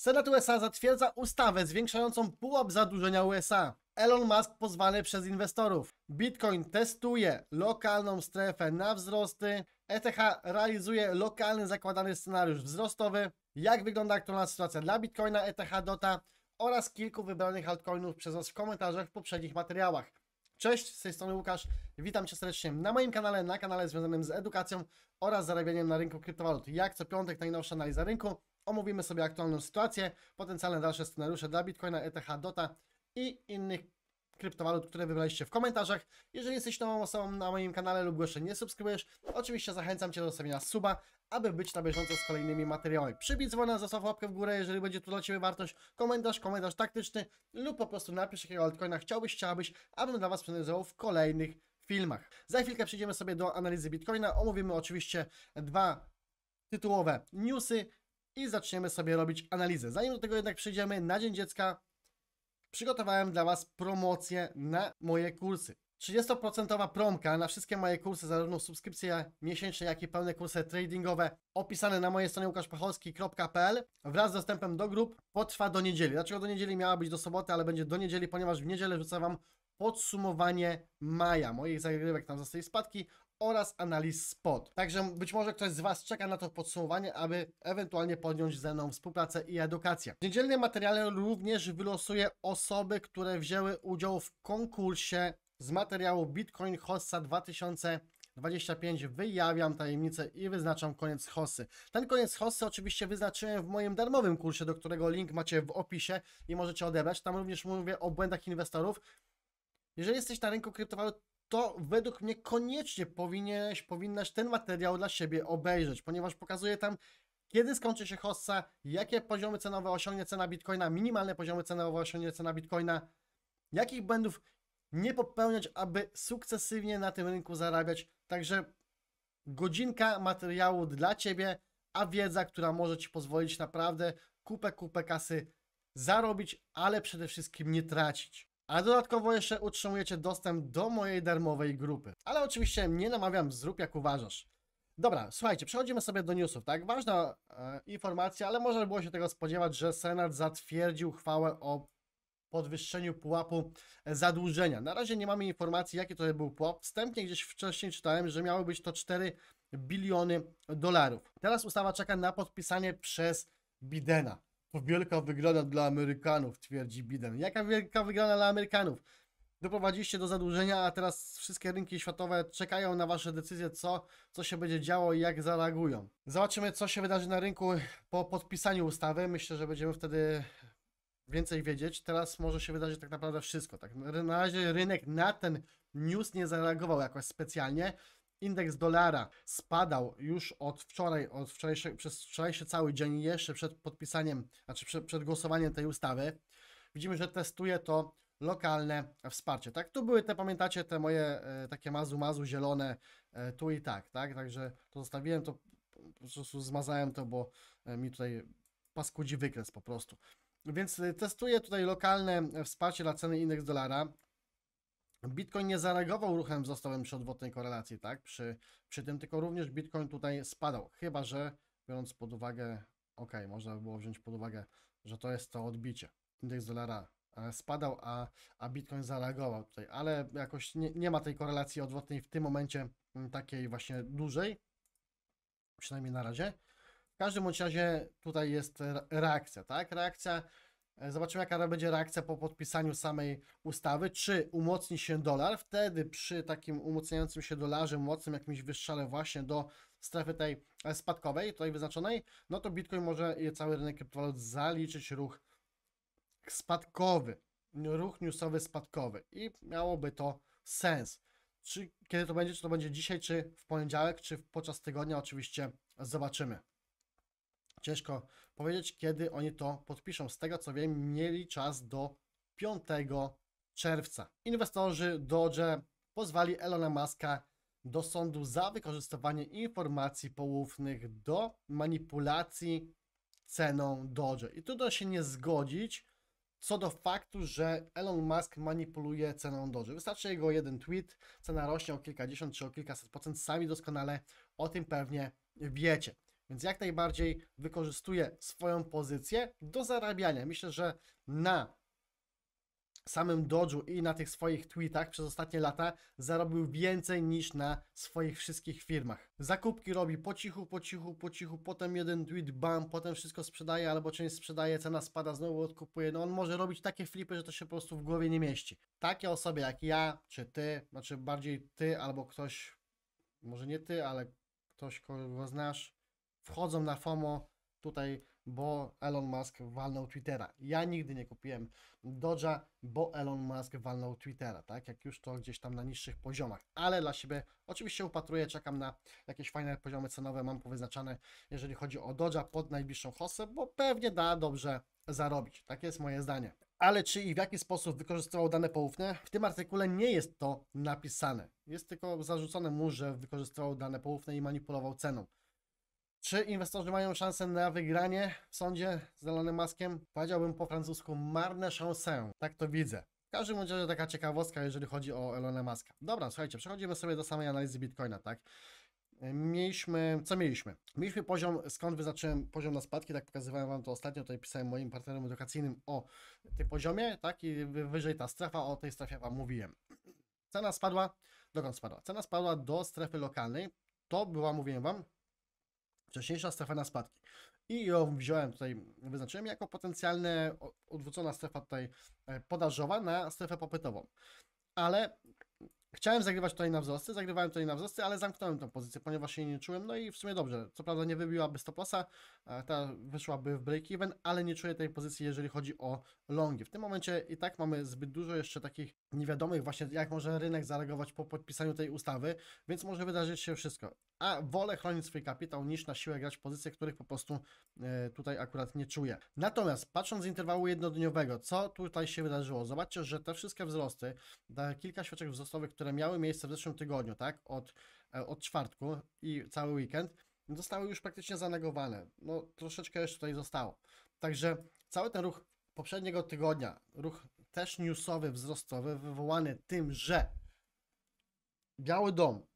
Senat USA zatwierdza ustawę zwiększającą pułap zadłużenia USA. Elon Musk pozwany przez inwestorów. Bitcoin testuje lokalną strefę na wzrosty. ETH realizuje lokalny zakładany scenariusz wzrostowy. Jak wygląda aktualna sytuacja dla Bitcoina, ETH, DOTA oraz kilku wybranych altcoinów przez nas w komentarzach w poprzednich materiałach. Cześć, z tej strony Łukasz. Witam Cię serdecznie na moim kanale, na kanale związanym z edukacją oraz zarabianiem na rynku kryptowalut. Jak co piątek najnowsza analiza rynku omówimy sobie aktualną sytuację, potencjalne dalsze scenariusze dla Bitcoina, ETH, DOTA i innych kryptowalut, które wybraliście w komentarzach. Jeżeli jesteś nową osobą na moim kanale lub jeszcze nie subskrybujesz, oczywiście zachęcam Cię do zostawienia suba, aby być na bieżąco z kolejnymi materiałami. Przybij dzwona, zostaw łapkę w górę, jeżeli będzie tu dla Ciebie wartość, komentarz, komentarz taktyczny lub po prostu napisz jakiego altcoina chciałbyś, chciałabyś, abym dla Was przeanalizował w kolejnych filmach. Za chwilkę przejdziemy sobie do analizy Bitcoina, omówimy oczywiście dwa tytułowe newsy, i zaczniemy sobie robić analizę. Zanim do tego jednak przejdziemy, na Dzień Dziecka przygotowałem dla Was promocję na moje kursy. 30% promka na wszystkie moje kursy, zarówno subskrypcje miesięczne, jak i pełne kursy tradingowe opisane na mojej stronie łukaszpachowski.pl wraz z dostępem do grup potrwa do niedzieli. Dlaczego do niedzieli miała być do soboty, ale będzie do niedzieli, ponieważ w niedzielę rzucę Wam podsumowanie maja, moich zagrywek tam zostały spadki oraz analiz spot. Także być może ktoś z Was czeka na to podsumowanie, aby ewentualnie podjąć ze mną współpracę i edukację. W niedzielnym materiale również wylosuję osoby, które wzięły udział w konkursie z materiału Bitcoin Hossa 2000 25 wyjawiam tajemnicę i wyznaczam koniec hossy. Ten koniec hossy oczywiście wyznaczyłem w moim darmowym kursie, do którego link macie w opisie i możecie odebrać. Tam również mówię o błędach inwestorów. Jeżeli jesteś na rynku kryptowalut, to według mnie koniecznie powinieneś, powinnaś ten materiał dla siebie obejrzeć, ponieważ pokazuje tam, kiedy skończy się hossa, jakie poziomy cenowe osiągnie cena bitcoina, minimalne poziomy cenowe osiągnie cena bitcoina, jakich błędów nie popełniać, aby sukcesywnie na tym rynku zarabiać. Także godzinka materiału dla Ciebie, a wiedza, która może Ci pozwolić naprawdę kupę, kupę kasy zarobić, ale przede wszystkim nie tracić. A dodatkowo jeszcze utrzymujecie dostęp do mojej darmowej grupy. Ale oczywiście nie namawiam, zrób jak uważasz. Dobra, słuchajcie, przechodzimy sobie do newsów, tak? Ważna e, informacja, ale można było się tego spodziewać, że Senat zatwierdził uchwałę o podwyższeniu pułapu zadłużenia. Na razie nie mamy informacji, jaki to był pułap. Wstępnie gdzieś wcześniej czytałem, że miały być to 4 biliony dolarów. Teraz ustawa czeka na podpisanie przez Bidena. To wielka wygrana dla Amerykanów, twierdzi Biden. Jaka wielka wygrana dla Amerykanów? Doprowadziliście do zadłużenia, a teraz wszystkie rynki światowe czekają na wasze decyzje, co, co się będzie działo i jak zareagują. Zobaczymy, co się wydarzy na rynku po podpisaniu ustawy. Myślę, że będziemy wtedy więcej wiedzieć. Teraz może się wydarzyć tak naprawdę wszystko. Tak? Na razie rynek na ten news nie zareagował jakoś specjalnie. Indeks dolara spadał już od wczoraj, od wczorajszy, przez wczorajszy cały dzień, jeszcze przed podpisaniem, znaczy przed, przed głosowaniem tej ustawy. Widzimy, że testuje to lokalne wsparcie, tak? Tu były te, pamiętacie, te moje e, takie mazu-mazu zielone e, tu i tak, tak? Także to zostawiłem, to po prostu zmazałem to, bo e, mi tutaj paskudzi wykres po prostu. Więc e, testuje tutaj lokalne e, wsparcie dla ceny indeks dolara. Bitcoin nie zareagował ruchem wzrostowym przy odwrotnej korelacji, tak? Przy, przy tym tylko również Bitcoin tutaj spadał, chyba że biorąc pod uwagę, ok, można by było wziąć pod uwagę, że to jest to odbicie. Indeks dolara e, spadał, a, a Bitcoin zareagował tutaj, ale jakoś nie, nie ma tej korelacji odwrotnej w tym momencie mm, takiej właśnie dużej, przynajmniej na razie. W każdym bądź razie tutaj jest reakcja, tak? Reakcja E, zobaczymy, jaka będzie reakcja po podpisaniu samej ustawy. Czy umocni się dolar? Wtedy przy takim umocniającym się dolarze, mocnym jakimś wyszczale właśnie do strefy tej e, spadkowej, tutaj wyznaczonej, no to Bitcoin może cały rynek kryptowalut zaliczyć ruch spadkowy, ruch newsowy spadkowy i miałoby to sens. Czy kiedy to będzie, czy to będzie dzisiaj, czy w poniedziałek, czy podczas tygodnia, oczywiście zobaczymy. Ciężko powiedzieć, kiedy oni to podpiszą. Z tego co wiem, mieli czas do 5 czerwca. Inwestorzy Dodge pozwali Elona Muska do sądu za wykorzystywanie informacji poufnych do manipulacji ceną Dodge. I trudno się nie zgodzić co do faktu, że Elon Musk manipuluje ceną Dodge. Wystarczy jego jeden tweet, cena rośnie o kilkadziesiąt czy o kilkaset procent. Sami doskonale o tym pewnie wiecie. Więc jak najbardziej wykorzystuje swoją pozycję do zarabiania. Myślę, że na samym Dodżu i na tych swoich tweetach przez ostatnie lata zarobił więcej niż na swoich wszystkich firmach. Zakupki robi po cichu, po cichu, po cichu, potem jeden tweet, bam, potem wszystko sprzedaje albo część sprzedaje, cena spada, znowu odkupuje. No on może robić takie flipy, że to się po prostu w głowie nie mieści. Takie osoby jak ja, czy ty, znaczy bardziej ty albo ktoś, może nie ty, ale ktoś, kogo znasz, wchodzą na FOMO tutaj, bo Elon Musk walnął Twittera. Ja nigdy nie kupiłem Dodge'a, bo Elon Musk walnął Twittera, tak? Jak już to gdzieś tam na niższych poziomach, ale dla siebie oczywiście upatruję, czekam na jakieś fajne poziomy cenowe, mam powyznaczane, jeżeli chodzi o Dodge'a pod najbliższą hossę, bo pewnie da dobrze zarobić. Tak jest moje zdanie. Ale czy i w jaki sposób wykorzystywał dane poufne? W tym artykule nie jest to napisane. Jest tylko zarzucone mu, że wykorzystywał dane poufne i manipulował ceną. Czy inwestorzy mają szansę na wygranie w sądzie z Elonem Maskiem? Powiedziałbym po francusku marne szanse. Tak to widzę. W każdym razie taka ciekawostka, jeżeli chodzi o Elona Maska. Dobra, słuchajcie, przechodzimy sobie do samej analizy Bitcoina, tak? Mieliśmy, co mieliśmy? Mieliśmy poziom, skąd wyznaczyłem poziom na spadki, tak pokazywałem Wam to ostatnio, tutaj pisałem moim partnerom edukacyjnym o tym poziomie, tak? I wyżej ta strefa, o tej strefie Wam mówiłem. Cena spadła, dokąd spadła? Cena spadła do strefy lokalnej, to była, mówiłem Wam, wcześniejsza strefa na spadki. I ją wziąłem tutaj, wyznaczyłem jako potencjalnie odwrócona strefa tutaj e, podażowa na strefę popytową. Ale chciałem zagrywać tutaj na wzrosty, zagrywałem tutaj na wzrosty, ale zamknąłem tą pozycję, ponieważ się nie czułem. No i w sumie dobrze, co prawda nie wybiłaby stoposa, ta wyszłaby w break-even, ale nie czuję tej pozycji, jeżeli chodzi o longi. W tym momencie i tak mamy zbyt dużo jeszcze takich niewiadomych właśnie, jak może rynek zareagować po podpisaniu tej ustawy, więc może wydarzyć się wszystko a wolę chronić swój kapitał niż na siłę grać w pozycje, których po prostu e, tutaj akurat nie czuję. Natomiast patrząc z interwału jednodniowego, co tutaj się wydarzyło? Zobaczcie, że te wszystkie wzrosty, te kilka świeczek wzrostowych, które miały miejsce w zeszłym tygodniu, tak, od, e, od czwartku i cały weekend, zostały już praktycznie zanegowane. No, troszeczkę jeszcze tutaj zostało. Także cały ten ruch poprzedniego tygodnia, ruch też newsowy, wzrostowy, wywołany tym, że Biały Dom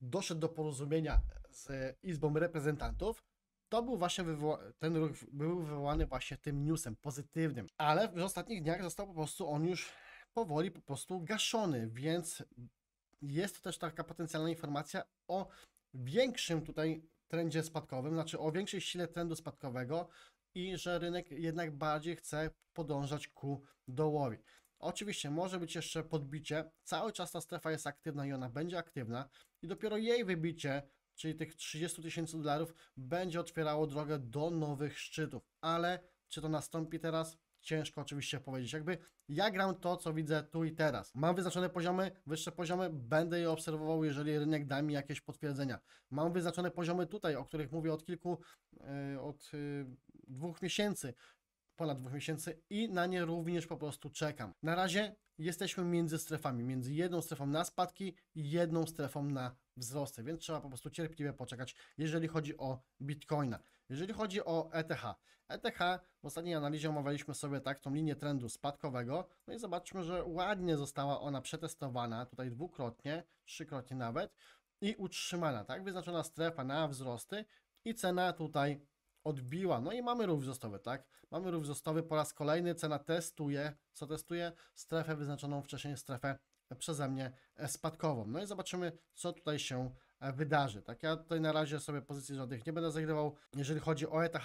doszedł do porozumienia z Izbą Reprezentantów, to był właśnie wywoła- ten ruch był wywołany właśnie tym newsem pozytywnym, ale w ostatnich dniach został po prostu on już powoli po prostu gaszony, więc jest to też taka potencjalna informacja o większym tutaj trendzie spadkowym, znaczy o większej sile trendu spadkowego i że rynek jednak bardziej chce podążać ku dołowi. Oczywiście może być jeszcze podbicie, cały czas ta strefa jest aktywna i ona będzie aktywna i dopiero jej wybicie, czyli tych 30 tysięcy dolarów, będzie otwierało drogę do nowych szczytów. Ale czy to nastąpi teraz? Ciężko oczywiście powiedzieć. Jakby ja gram to, co widzę tu i teraz. Mam wyznaczone poziomy, wyższe poziomy, będę je obserwował, jeżeli rynek da mi jakieś potwierdzenia. Mam wyznaczone poziomy tutaj, o których mówię od kilku, y, od y, dwóch miesięcy, ponad dwóch miesięcy i na nie również po prostu czekam. Na razie jesteśmy między strefami, między jedną strefą na spadki i jedną strefą na wzrosty, więc trzeba po prostu cierpliwie poczekać, jeżeli chodzi o Bitcoina. Jeżeli chodzi o ETH, ETH w ostatniej analizie omawialiśmy sobie tak tą linię trendu spadkowego, no i zobaczmy, że ładnie została ona przetestowana tutaj dwukrotnie, trzykrotnie nawet i utrzymana, tak? Wyznaczona strefa na wzrosty i cena tutaj odbiła. No i mamy ruch wzrostowy, tak? Mamy ruch wzrostowy po raz kolejny. Cena testuje, co testuje? Strefę wyznaczoną wcześniej, strefę przeze mnie e, spadkową. No i zobaczymy, co tutaj się e, wydarzy, tak? Ja tutaj na razie sobie pozycji żadnych nie będę zagrywał. Jeżeli chodzi o ETH,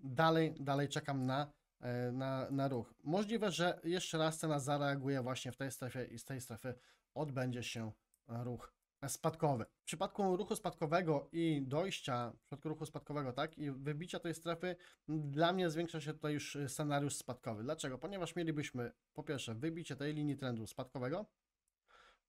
dalej, dalej czekam na e, na, na ruch. Możliwe, że jeszcze raz cena zareaguje właśnie w tej strefie i z tej strefy odbędzie się ruch spadkowy. W przypadku ruchu spadkowego i dojścia, w przypadku ruchu spadkowego, tak, i wybicia tej strefy, dla mnie zwiększa się tutaj już scenariusz spadkowy. Dlaczego? Ponieważ mielibyśmy po pierwsze wybicie tej linii trendu spadkowego,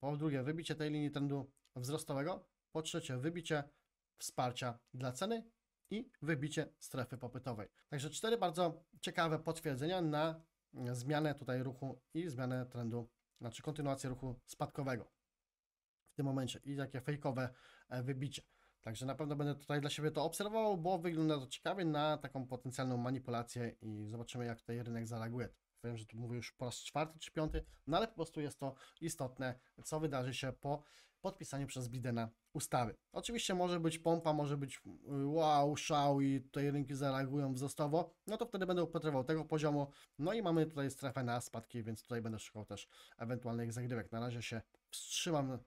po drugie wybicie tej linii trendu wzrostowego, po trzecie wybicie wsparcia dla ceny i wybicie strefy popytowej. Także cztery bardzo ciekawe potwierdzenia na zmianę tutaj ruchu i zmianę trendu, znaczy kontynuację ruchu spadkowego w tym momencie i takie fejkowe e, wybicie. Także na pewno będę tutaj dla siebie to obserwował, bo wygląda to ciekawie na taką potencjalną manipulację i zobaczymy, jak tutaj rynek zareaguje. Wiem, że tu mówię już po raz czwarty czy piąty, no ale po prostu jest to istotne, co wydarzy się po podpisaniu przez Bidena ustawy. Oczywiście może być pompa, może być y, wow, szał i tutaj rynki zareagują wzrostowo, no to wtedy będę upatrywał tego poziomu, no i mamy tutaj strefę na spadki, więc tutaj będę szukał też ewentualnych zagrywek. Na razie się wstrzymam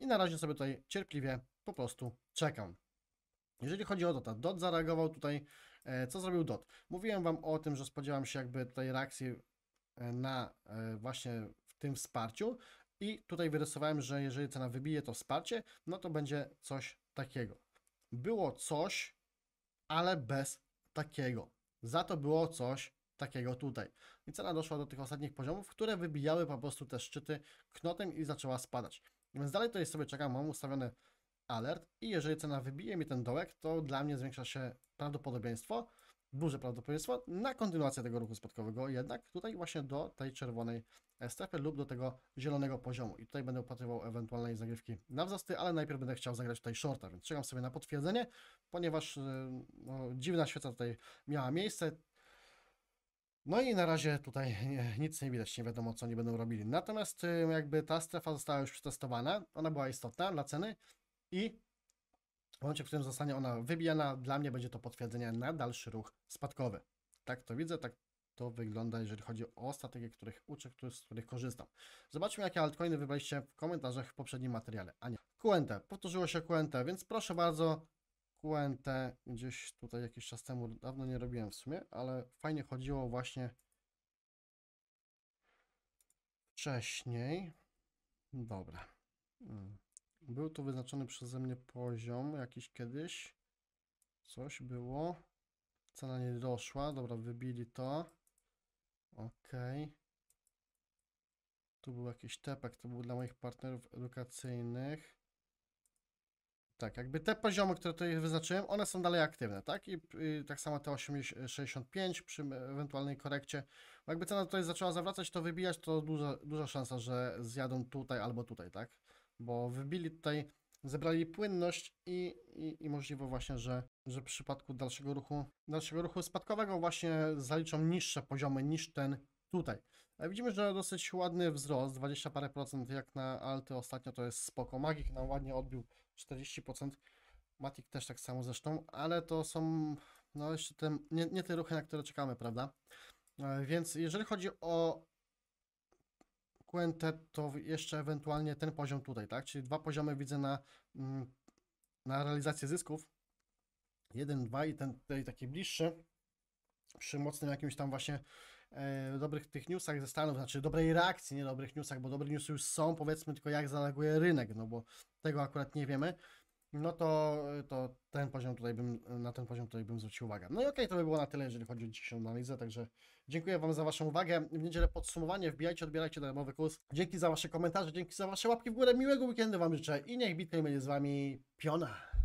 i na razie sobie tutaj cierpliwie po prostu czekam. Jeżeli chodzi o Dota, Dot zareagował tutaj, e, co zrobił Dot? Mówiłem Wam o tym, że spodziewam się jakby tutaj reakcji e, na e, właśnie w tym wsparciu i tutaj wyrysowałem, że jeżeli cena wybije to wsparcie, no to będzie coś takiego. Było coś, ale bez takiego. Za to było coś takiego tutaj. I cena doszła do tych ostatnich poziomów, które wybijały po prostu te szczyty knotem i zaczęła spadać. Więc dalej tutaj sobie czekam, mam ustawiony alert i jeżeli cena wybije mi ten dołek, to dla mnie zwiększa się prawdopodobieństwo, duże prawdopodobieństwo na kontynuację tego ruchu spadkowego, jednak tutaj właśnie do tej czerwonej strefy lub do tego zielonego poziomu. I tutaj będę upatrywał ewentualnej zagrywki na wzrosty, ale najpierw będę chciał zagrać tutaj shorta, więc czekam sobie na potwierdzenie, ponieważ y, no, dziwna świeca tutaj miała miejsce, no i na razie tutaj nic nie widać, nie wiadomo co nie będą robili. Natomiast jakby ta strefa została już przetestowana, ona była istotna dla ceny i w momencie, w którym zostanie ona wybijana, dla mnie będzie to potwierdzenie na dalszy ruch spadkowy. Tak to widzę, tak to wygląda, jeżeli chodzi o strategie, których uczę, z których korzystam. Zobaczmy, jakie altcoiny wybraliście w komentarzach w poprzednim materiale. A nie. QNT, powtórzyło się QNT, więc proszę bardzo, QNT gdzieś tutaj jakiś czas temu, dawno nie robiłem w sumie, ale fajnie chodziło właśnie wcześniej. Dobra. Mm. Był tu wyznaczony przeze mnie poziom jakiś kiedyś. Coś było. Cena nie doszła. Dobra, wybili to. Ok. Tu był jakiś tepek, to był dla moich partnerów edukacyjnych. Tak, jakby te poziomy, które tutaj wyznaczyłem, one są dalej aktywne, tak? I, i tak samo te 865 przy ewentualnej korekcie. Bo jakby cena tutaj zaczęła zawracać, to wybijać, to duża, duża szansa, że zjadą tutaj albo tutaj, tak? Bo wybili tutaj, zebrali płynność i, i, i możliwe właśnie, że, że w przypadku dalszego ruchu, dalszego ruchu spadkowego właśnie zaliczą niższe poziomy niż ten tutaj. Widzimy, że dosyć ładny wzrost, 20 parę procent jak na Alty ostatnio to jest spoko. Magik nam ładnie odbił 40%, Matic też tak samo zresztą, ale to są no jeszcze te, nie, nie te ruchy, na które czekamy, prawda? E, więc jeżeli chodzi o QNT, to jeszcze ewentualnie ten poziom tutaj, tak? Czyli dwa poziomy widzę na, mm, na realizację zysków. Jeden, dwa i ten tutaj taki bliższy przy mocnym jakimś tam właśnie e, dobrych tych newsach ze Stanów, znaczy dobrej reakcji, nie dobrych newsach, bo dobre newsy już są, powiedzmy tylko jak zareaguje rynek, no bo tego akurat nie wiemy, no to, to ten poziom tutaj bym, na ten poziom tutaj bym zwrócił uwagę. No i okej, okay, to by było na tyle, jeżeli chodzi o dzisiejszą analizę, także dziękuję Wam za Waszą uwagę. W niedzielę podsumowanie, wbijajcie, odbierajcie darmowy kurs. Dzięki za Wasze komentarze, dzięki za Wasze łapki w górę, miłego weekendu Wam życzę i niech Bitcoin będzie z Wami piona.